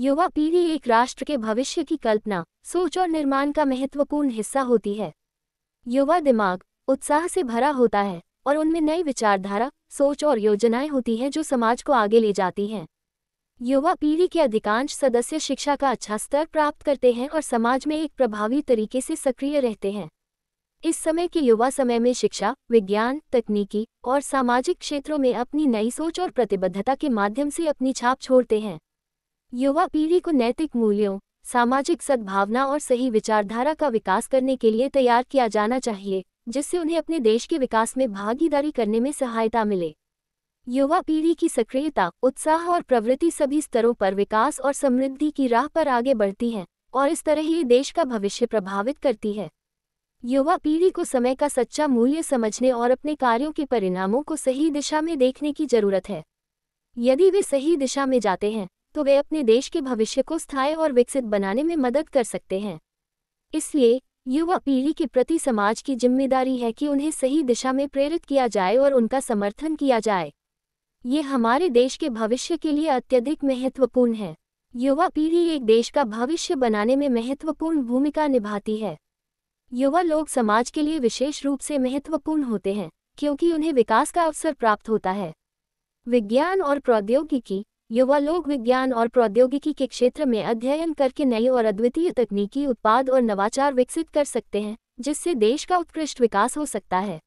युवा पीढ़ी एक राष्ट्र के भविष्य की कल्पना सोच और निर्माण का महत्वपूर्ण हिस्सा होती है युवा दिमाग उत्साह से भरा होता है और उनमें नई विचारधारा सोच और योजनाएं होती हैं जो समाज को आगे ले जाती हैं युवा पीढ़ी के अधिकांश सदस्य शिक्षा का अच्छा स्तर प्राप्त करते हैं और समाज में एक प्रभावी तरीके से सक्रिय रहते हैं इस समय के युवा समय में शिक्षा विज्ञान तकनीकी और सामाजिक क्षेत्रों में अपनी नई सोच और प्रतिबद्धता के माध्यम से अपनी छाप छोड़ते हैं युवा पीढ़ी को नैतिक मूल्यों सामाजिक सद्भावना और सही विचारधारा का विकास करने के लिए तैयार किया जाना चाहिए जिससे उन्हें अपने देश के विकास में भागीदारी करने में सहायता मिले युवा पीढ़ी की सक्रियता उत्साह और प्रवृत्ति सभी स्तरों पर विकास और समृद्धि की राह पर आगे बढ़ती है और इस तरह ही देश का भविष्य प्रभावित करती है युवा पीढ़ी को समय का सच्चा मूल्य समझने और अपने कार्यों के परिणामों को सही दिशा में देखने की जरूरत है यदि वे सही दिशा में जाते हैं तो वे अपने देश के भविष्य को स्थायी और विकसित बनाने में मदद कर सकते हैं इसलिए युवा पीढ़ी के प्रति समाज की जिम्मेदारी है कि उन्हें सही दिशा में प्रेरित किया जाए और उनका समर्थन किया जाए ये हमारे देश के भविष्य के लिए अत्यधिक महत्वपूर्ण है युवा पीढ़ी एक देश का भविष्य बनाने में महत्वपूर्ण भूमिका निभाती है युवा लोग समाज के लिए विशेष रूप से महत्वपूर्ण होते हैं क्योंकि उन्हें विकास का अवसर प्राप्त होता है विज्ञान और प्रौद्योगिकी युवा लोग विज्ञान और प्रौद्योगिकी के क्षेत्र में अध्ययन करके नए और अद्वितीय तकनीकी उत्पाद और नवाचार विकसित कर सकते हैं जिससे देश का उत्कृष्ट विकास हो सकता है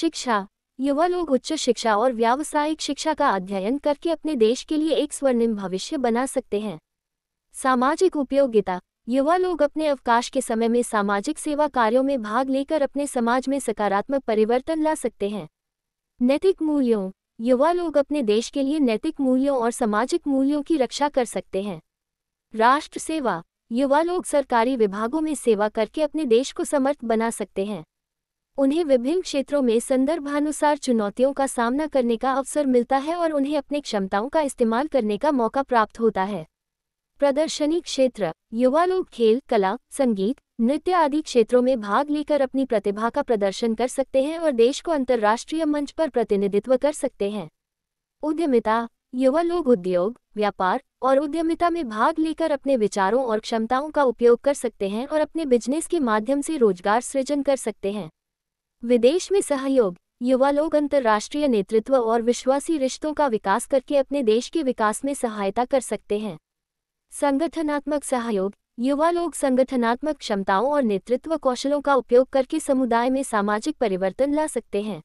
शिक्षा युवा लोग उच्च शिक्षा और व्यावसायिक शिक्षा का अध्ययन करके अपने देश के लिए एक स्वर्णिम भविष्य बना सकते हैं सामाजिक उपयोगिता युवा लोग अपने अवकाश के समय में सामाजिक सेवा कार्यों में भाग लेकर अपने समाज में सकारात्मक परिवर्तन ला सकते हैं नैतिक मूल्यों युवा लोग अपने देश के लिए नैतिक मूल्यों और सामाजिक मूल्यों की रक्षा कर सकते हैं राष्ट्र सेवा युवा लोग सरकारी विभागों में सेवा करके अपने देश को समर्थ बना सकते हैं उन्हें विभिन्न क्षेत्रों में संदर्भानुसार चुनौतियों का सामना करने का अवसर मिलता है और उन्हें अपनी क्षमताओं का इस्तेमाल करने का मौका प्राप्त होता है प्रदर्शनी क्षेत्र युवा लोग खेल कला संगीत नृत्य आदि क्षेत्रों में भाग लेकर अपनी प्रतिभा का प्रदर्शन कर सकते हैं और देश को अंतर्राष्ट्रीय मंच पर प्रतिनिधित्व कर सकते हैं उद्यमिता युवा लोग उद्योग व्यापार और उद्यमिता में भाग लेकर अपने विचारों और क्षमताओं का उपयोग कर सकते हैं और अपने बिजनेस के माध्यम से रोजगार सृजन कर सकते हैं विदेश में सहयोग युवा लोग अंतर्राष्ट्रीय नेतृत्व और विश्वासी रिश्तों का विकास करके अपने देश के विकास में सहायता कर सकते हैं संगठनात्मक सहयोग युवा लोग संगठनात्मक क्षमताओं और नेतृत्व कौशलों का उपयोग करके समुदाय में सामाजिक परिवर्तन ला सकते हैं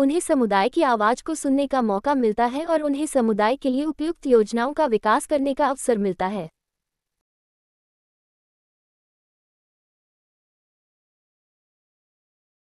उन्हें समुदाय की आवाज़ को सुनने का मौका मिलता है और उन्हें समुदाय के लिए उपयुक्त योजनाओं का विकास करने का अवसर मिलता है